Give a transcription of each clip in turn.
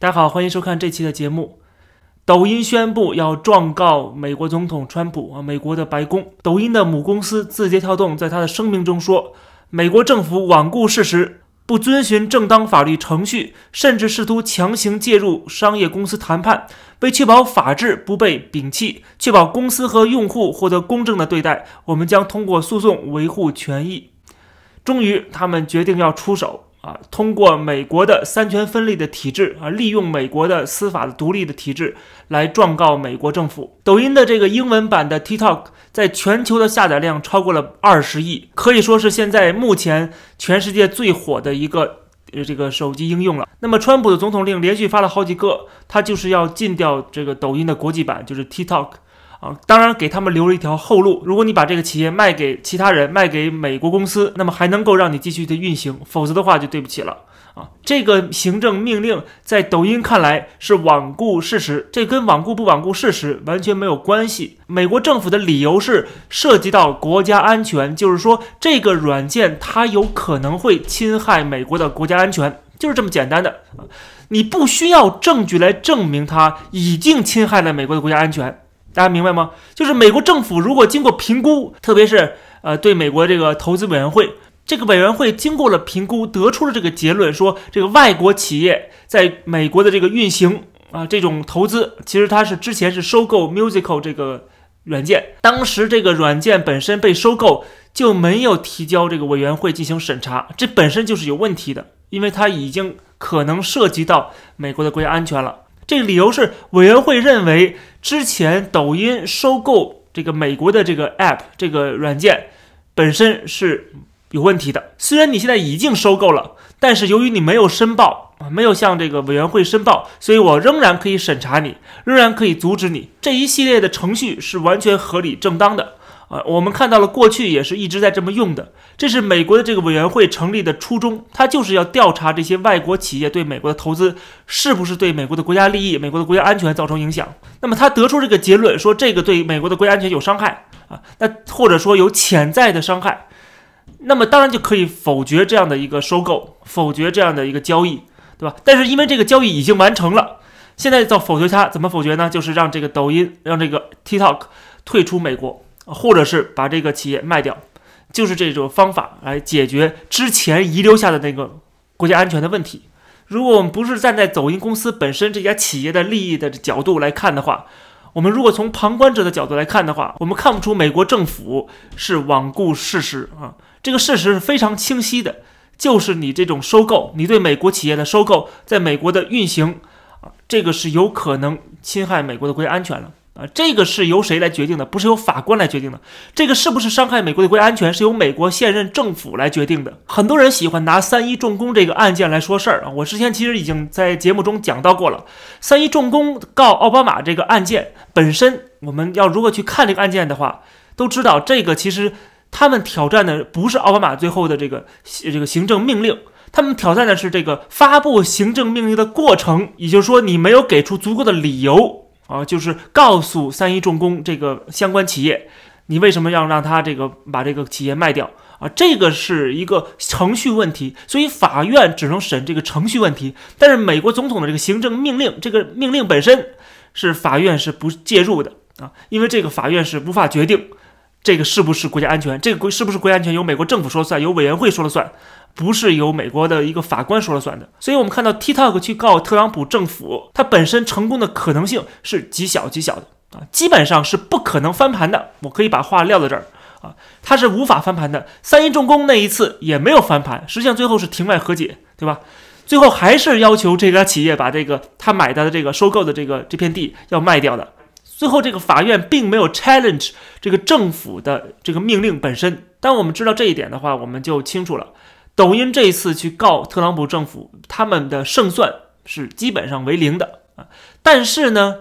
大家好，欢迎收看这期的节目。抖音宣布要状告美国总统川普啊，美国的白宫。抖音的母公司字节跳动在他的声明中说：“美国政府罔顾事实，不遵循正当法律程序，甚至试图强行介入商业公司谈判。为确保法治不被摒弃，确保公司和用户获得公正的对待，我们将通过诉讼维护权益。”终于，他们决定要出手。啊，通过美国的三权分立的体制啊，利用美国的司法的独立的体制来状告美国政府。抖音的这个英文版的 TikTok 在全球的下载量超过了二十亿，可以说是现在目前全世界最火的一个呃这个手机应用了。那么，川普的总统令连续发了好几个，他就是要禁掉这个抖音的国际版，就是 TikTok。啊，当然给他们留了一条后路。如果你把这个企业卖给其他人，卖给美国公司，那么还能够让你继续的运行。否则的话，就对不起了啊。这个行政命令在抖音看来是罔顾事实，这跟罔顾不罔顾事实完全没有关系。美国政府的理由是涉及到国家安全，就是说这个软件它有可能会侵害美国的国家安全，就是这么简单的。你不需要证据来证明它已经侵害了美国的国家安全。大家明白吗？就是美国政府如果经过评估，特别是呃对美国这个投资委员会，这个委员会经过了评估，得出了这个结论，说这个外国企业在美国的这个运行啊，这种投资其实它是之前是收购 Musical 这个软件，当时这个软件本身被收购就没有提交这个委员会进行审查，这本身就是有问题的，因为它已经可能涉及到美国的国家安全了。这个理由是委员会认为。之前抖音收购这个美国的这个 App 这个软件本身是有问题的，虽然你现在已经收购了，但是由于你没有申报，没有向这个委员会申报，所以我仍然可以审查你，仍然可以阻止你。这一系列的程序是完全合理正当的。啊，我们看到了，过去也是一直在这么用的。这是美国的这个委员会成立的初衷，它就是要调查这些外国企业对美国的投资是不是对美国的国家利益、美国的国家安全造成影响。那么他得出这个结论，说这个对美国的国家安全有伤害啊，那或者说有潜在的伤害，那么当然就可以否决这样的一个收购，否决这样的一个交易，对吧？但是因为这个交易已经完成了，现在要否决它，怎么否决呢？就是让这个抖音，让这个 TikTok 退出美国。或者是把这个企业卖掉，就是这种方法来解决之前遗留下的那个国家安全的问题。如果我们不是站在抖音公司本身这家企业的利益的角度来看的话，我们如果从旁观者的角度来看的话，我们看不出美国政府是罔顾事实啊。这个事实是非常清晰的，就是你这种收购，你对美国企业的收购，在美国的运行啊，这个是有可能侵害美国的国家安全了。这个是由谁来决定的？不是由法官来决定的。这个是不是伤害美国的国家安全，是由美国现任政府来决定的。很多人喜欢拿三一重工这个案件来说事儿啊。我之前其实已经在节目中讲到过了。三一重工告奥巴马这个案件本身，我们要如何去看这个案件的话，都知道这个其实他们挑战的不是奥巴马最后的这个这个行政命令，他们挑战的是这个发布行政命令的过程。也就是说，你没有给出足够的理由。啊，就是告诉三一重工这个相关企业，你为什么要让他这个把这个企业卖掉啊？这个是一个程序问题，所以法院只能审这个程序问题。但是美国总统的这个行政命令，这个命令本身是法院是不介入的啊，因为这个法院是无法决定。这个是不是国家安全？这个国是不是国家安全由美国政府说了算，由委员会说了算，不是由美国的一个法官说了算的。所以，我们看到 TikTok 去告特朗普政府，它本身成功的可能性是极小极小的啊，基本上是不可能翻盘的。我可以把话撂在这儿啊，它是无法翻盘的。三一重工那一次也没有翻盘，实际上最后是庭外和解，对吧？最后还是要求这家企业把这个他买的这个收购的这个这片地要卖掉的。最后，这个法院并没有 challenge 这个政府的这个命令本身。当我们知道这一点的话，我们就清楚了。抖音这一次去告特朗普政府，他们的胜算是基本上为零的啊。但是呢，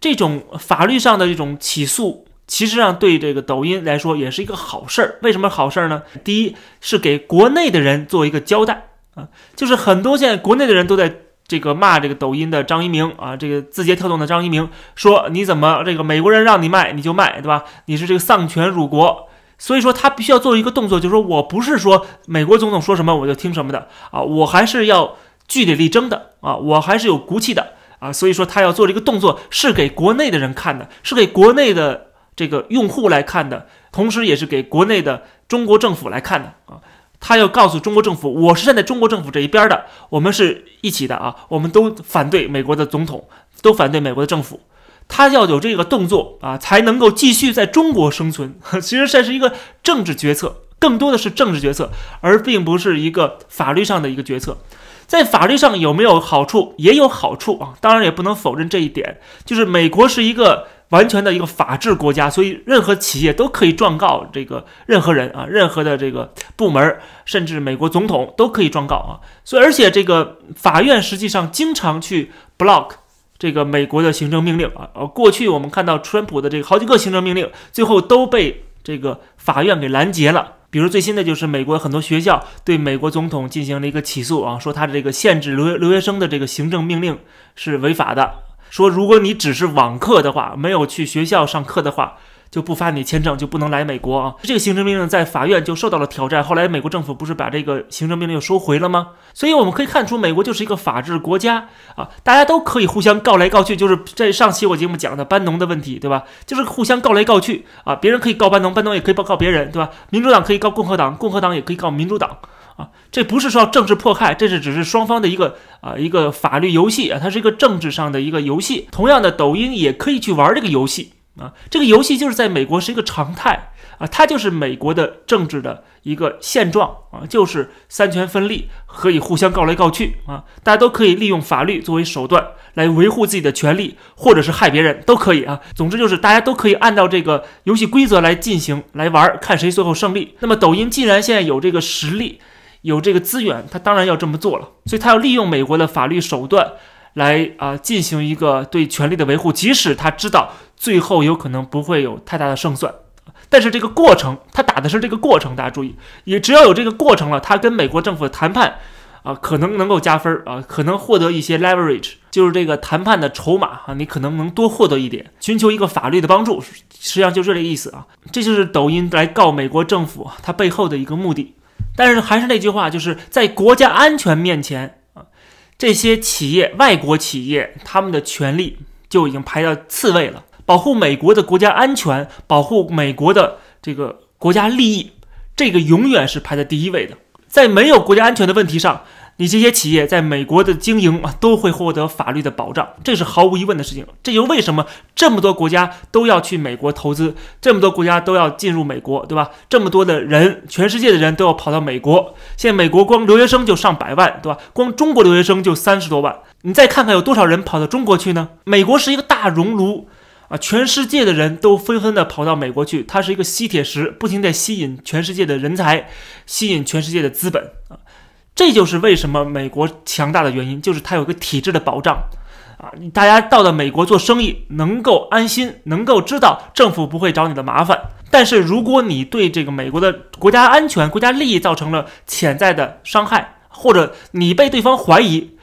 这种法律上的这种起诉，其实上对这个抖音来说也是一个好事儿。为什么好事儿呢？第一是给国内的人做一个交代啊，就是很多现在国内的人都在。这个骂这个抖音的张一鸣啊，这个字节跳动的张一鸣说：“你怎么这个美国人让你卖你就卖，对吧？你是这个丧权辱国，所以说他必须要做一个动作，就是说我不是说美国总统说什么我就听什么的啊，我还是要据理力争的啊，我还是有骨气的啊，所以说他要做这个动作是给国内的人看的，是给国内的这个用户来看的，同时也是给国内的中国政府来看的啊。”他要告诉中国政府，我是站在中国政府这一边的，我们是一起的啊，我们都反对美国的总统，都反对美国的政府。他要有这个动作啊，才能够继续在中国生存。其实这是一个政治决策，更多的是政治决策，而并不是一个法律上的一个决策。在法律上有没有好处，也有好处啊，当然也不能否认这一点，就是美国是一个。完全的一个法治国家，所以任何企业都可以状告这个任何人啊，任何的这个部门，甚至美国总统都可以状告啊。所以，而且这个法院实际上经常去 block 这个美国的行政命令啊。呃，过去我们看到川普的这个好几个行政命令，最后都被这个法院给拦截了。比如最新的就是美国很多学校对美国总统进行了一个起诉啊，说他的这个限制留留学生的这个行政命令是违法的。说，如果你只是网课的话，没有去学校上课的话，就不发你签证，就不能来美国啊。这个行政命令在法院就受到了挑战，后来美国政府不是把这个行政命令又收回了吗？所以我们可以看出，美国就是一个法治国家啊，大家都可以互相告来告去，就是在上期我节目讲的班农的问题，对吧？就是互相告来告去啊，别人可以告班农，班农也可以报告别人，对吧？民主党可以告共和党，共和党也可以告民主党。啊，这不是说政治迫害，这是只是双方的一个啊一个法律游戏啊，它是一个政治上的一个游戏。同样的，抖音也可以去玩这个游戏啊。这个游戏就是在美国是一个常态啊，它就是美国的政治的一个现状啊，就是三权分立，可以互相告来告去啊，大家都可以利用法律作为手段来维护自己的权利，或者是害别人都可以啊。总之就是大家都可以按照这个游戏规则来进行来玩，看谁最后胜利。那么抖音既然现在有这个实力，有这个资源，他当然要这么做了，所以他要利用美国的法律手段来啊进行一个对权利的维护，即使他知道最后有可能不会有太大的胜算，但是这个过程他打的是这个过程，大家注意，也只要有这个过程了，他跟美国政府的谈判啊可能能够加分啊，可能获得一些 leverage，就是这个谈判的筹码啊，你可能能多获得一点，寻求一个法律的帮助，实际上就是这个意思啊，这就是抖音来告美国政府它背后的一个目的。但是还是那句话，就是在国家安全面前啊，这些企业、外国企业，他们的权利就已经排到次位了。保护美国的国家安全，保护美国的这个国家利益，这个永远是排在第一位的。在没有国家安全的问题上。你这些企业在美国的经营啊，都会获得法律的保障，这是毫无疑问的事情。这就为什么这么多国家都要去美国投资，这么多国家都要进入美国，对吧？这么多的人，全世界的人都要跑到美国。现在美国光留学生就上百万，对吧？光中国留学生就三十多万。你再看看有多少人跑到中国去呢？美国是一个大熔炉啊，全世界的人都纷纷的跑到美国去，它是一个吸铁石，不停在吸引全世界的人才，吸引全世界的资本啊。这就是为什么美国强大的原因，就是它有个体制的保障，啊，大家到了美国做生意能够安心，能够知道政府不会找你的麻烦。但是如果你对这个美国的国家安全、国家利益造成了潜在的伤害，或者你被对方怀疑，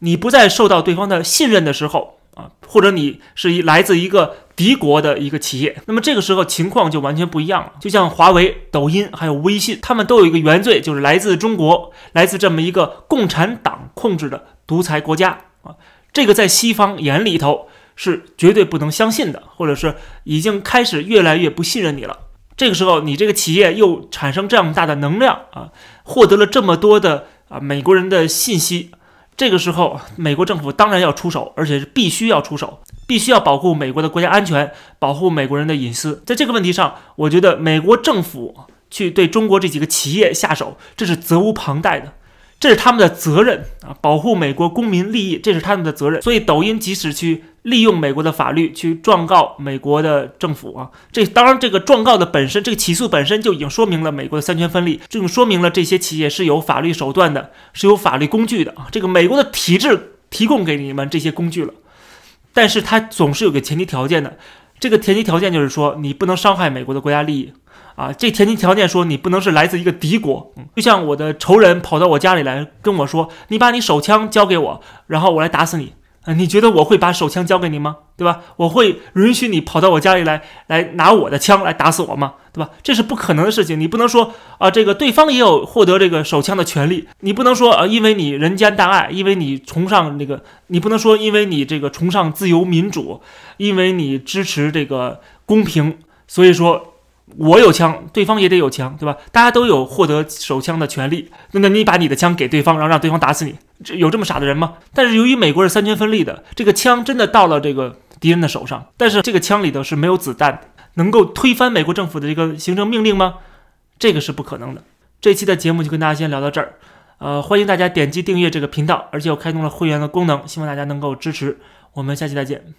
你不再受到对方的信任的时候。啊，或者你是一来自一个敌国的一个企业，那么这个时候情况就完全不一样了。就像华为、抖音还有微信，他们都有一个原罪，就是来自中国，来自这么一个共产党控制的独裁国家啊。这个在西方眼里头是绝对不能相信的，或者是已经开始越来越不信任你了。这个时候，你这个企业又产生这样大的能量啊，获得了这么多的啊美国人的信息。这个时候，美国政府当然要出手，而且是必须要出手，必须要保护美国的国家安全，保护美国人的隐私。在这个问题上，我觉得美国政府去对中国这几个企业下手，这是责无旁贷的。这是他们的责任啊，保护美国公民利益，这是他们的责任。所以，抖音即使去利用美国的法律去状告美国的政府啊，这当然，这个状告的本身，这个起诉本身就已经说明了美国的三权分立，就说明了这些企业是有法律手段的，是有法律工具的啊。这个美国的体制提供给你们这些工具了，但是它总是有个前提条件的，这个前提条件就是说，你不能伤害美国的国家利益。啊，这前提条件说你不能是来自一个敌国，嗯，就像我的仇人跑到我家里来跟我说：“你把你手枪交给我，然后我来打死你。”啊，你觉得我会把手枪交给你吗？对吧？我会允许你跑到我家里来，来拿我的枪来打死我吗？对吧？这是不可能的事情。你不能说啊，这个对方也有获得这个手枪的权利。你不能说啊，因为你人间大爱，因为你崇尚那个，你不能说因为你这个崇尚自由民主，因为你支持这个公平，所以说。我有枪，对方也得有枪，对吧？大家都有获得手枪的权利。那那你把你的枪给对方，然后让对方打死你，这有这么傻的人吗？但是由于美国是三权分立的，这个枪真的到了这个敌人的手上，但是这个枪里头是没有子弹，能够推翻美国政府的这个行政命令吗？这个是不可能的。这期的节目就跟大家先聊到这儿，呃，欢迎大家点击订阅这个频道，而且我开通了会员的功能，希望大家能够支持。我们下期再见。